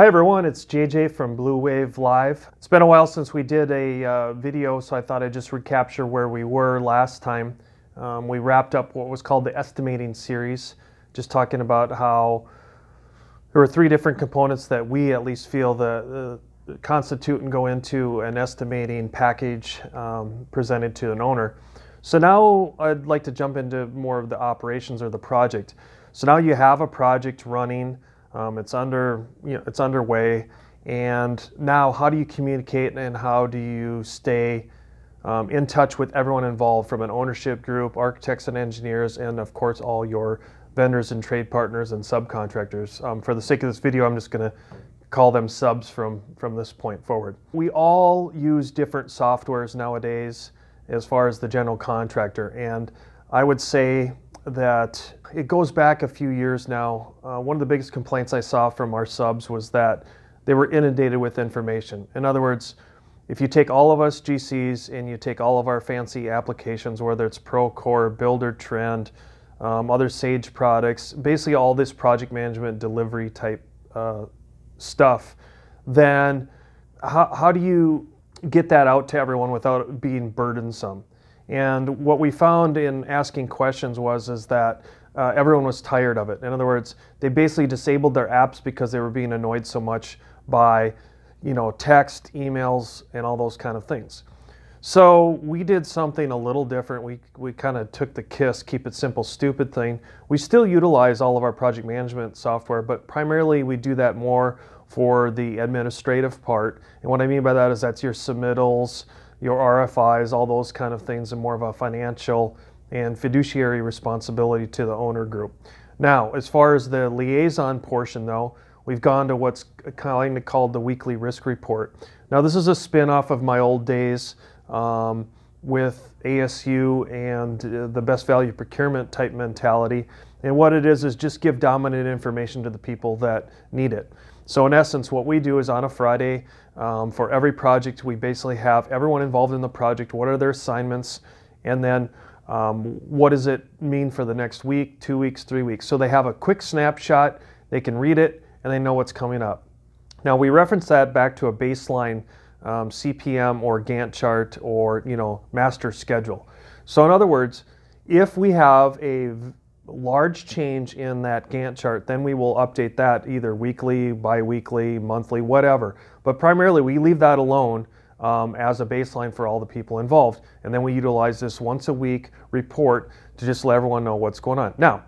Hi everyone, it's JJ from Blue Wave Live. It's been a while since we did a uh, video, so I thought I'd just recapture where we were last time. Um, we wrapped up what was called the estimating series, just talking about how there were three different components that we at least feel the, constitute and go into an estimating package um, presented to an owner. So now I'd like to jump into more of the operations or the project. So now you have a project running um, it's under, you know, it's underway. And now, how do you communicate and how do you stay um, in touch with everyone involved from an ownership group, architects and engineers, and of course, all your vendors and trade partners and subcontractors? Um, for the sake of this video, I'm just going to call them subs from, from this point forward. We all use different softwares nowadays as far as the general contractor. And I would say that it goes back a few years now. Uh, one of the biggest complaints I saw from our subs was that they were inundated with information. In other words, if you take all of us GCs and you take all of our fancy applications, whether it's Procore, Builder Trend, um, other Sage products, basically all this project management delivery type uh, stuff, then how, how do you get that out to everyone without being burdensome? And what we found in asking questions was is that uh, everyone was tired of it. In other words, they basically disabled their apps because they were being annoyed so much by, you know, text, emails, and all those kind of things. So we did something a little different. We, we kind of took the KISS, keep it simple, stupid thing. We still utilize all of our project management software, but primarily we do that more for the administrative part. And what I mean by that is that's your submittals, your RFIs, all those kind of things, and more of a financial and fiduciary responsibility to the owner group. Now, as far as the liaison portion, though, we've gone to what's kind of called the weekly risk report. Now, this is a spinoff of my old days um, with ASU and uh, the best value procurement type mentality. And what it is is just give dominant information to the people that need it. So in essence, what we do is on a Friday, um, for every project, we basically have everyone involved in the project, what are their assignments, and then um, what does it mean for the next week, two weeks, three weeks. So they have a quick snapshot, they can read it, and they know what's coming up. Now we reference that back to a baseline um, CPM or Gantt chart or you know master schedule. So in other words, if we have a large change in that Gantt chart, then we will update that either weekly, bi-weekly, monthly, whatever. But primarily we leave that alone um, as a baseline for all the people involved. And then we utilize this once a week report to just let everyone know what's going on. Now,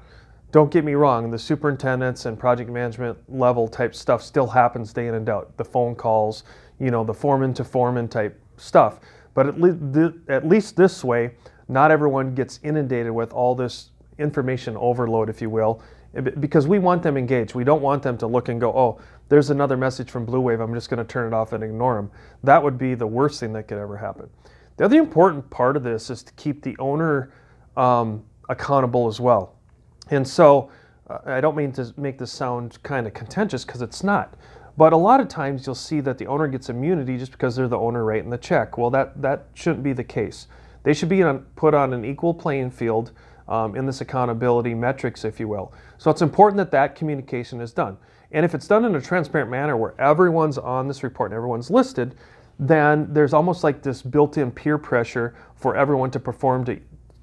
don't get me wrong, the superintendents and project management level type stuff still happens day in and out. The phone calls, you know, the foreman to foreman type stuff. But at, le at least this way, not everyone gets inundated with all this information overload, if you will, eh, because we want them engaged. We don't want them to look and go, oh, there's another message from Blue Wave. I'm just going to turn it off and ignore them. That would be the worst thing that could ever happen. The other important part of this is to keep the owner um, accountable as well. And so uh, I don't mean to make this sound kind of contentious because it's not. But a lot of times you'll see that the owner gets immunity just because they're the owner writing the check. Well, that, that shouldn't be the case. They should be put on an equal playing field um, in this accountability metrics, if you will. So it's important that that communication is done. And if it's done in a transparent manner where everyone's on this report and everyone's listed, then there's almost like this built-in peer pressure for everyone to perform to,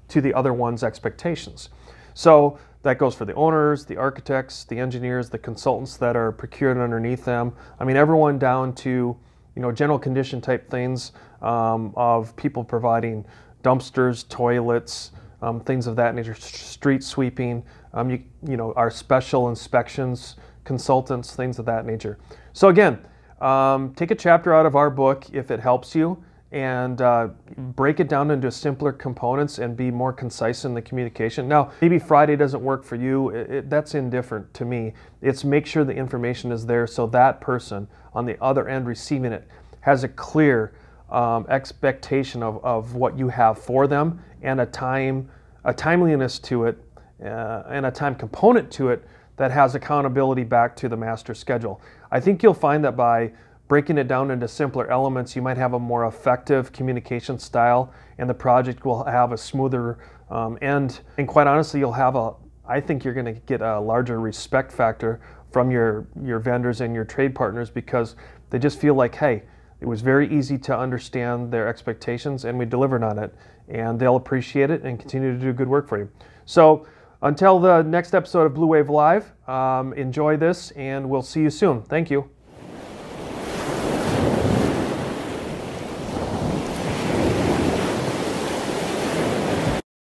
to the other one's expectations. So that goes for the owners, the architects, the engineers, the consultants that are procured underneath them. I mean, everyone down to you know general condition type things um, of people providing dumpsters, toilets, um, things of that nature, street sweeping, um, you, you know, our special inspections, consultants, things of that nature. So again, um, take a chapter out of our book if it helps you and uh, break it down into simpler components and be more concise in the communication. Now, maybe Friday doesn't work for you. It, it, that's indifferent to me. It's make sure the information is there so that person on the other end receiving it has a clear um, expectation of, of what you have for them and a time a timeliness to it uh, and a time component to it that has accountability back to the master schedule. I think you'll find that by breaking it down into simpler elements, you might have a more effective communication style and the project will have a smoother um, end. And quite honestly, you'll have a, I think you're gonna get a larger respect factor from your, your vendors and your trade partners because they just feel like, hey, it was very easy to understand their expectations, and we delivered on it. And they'll appreciate it and continue to do good work for you. So until the next episode of Blue Wave Live, um, enjoy this, and we'll see you soon. Thank you.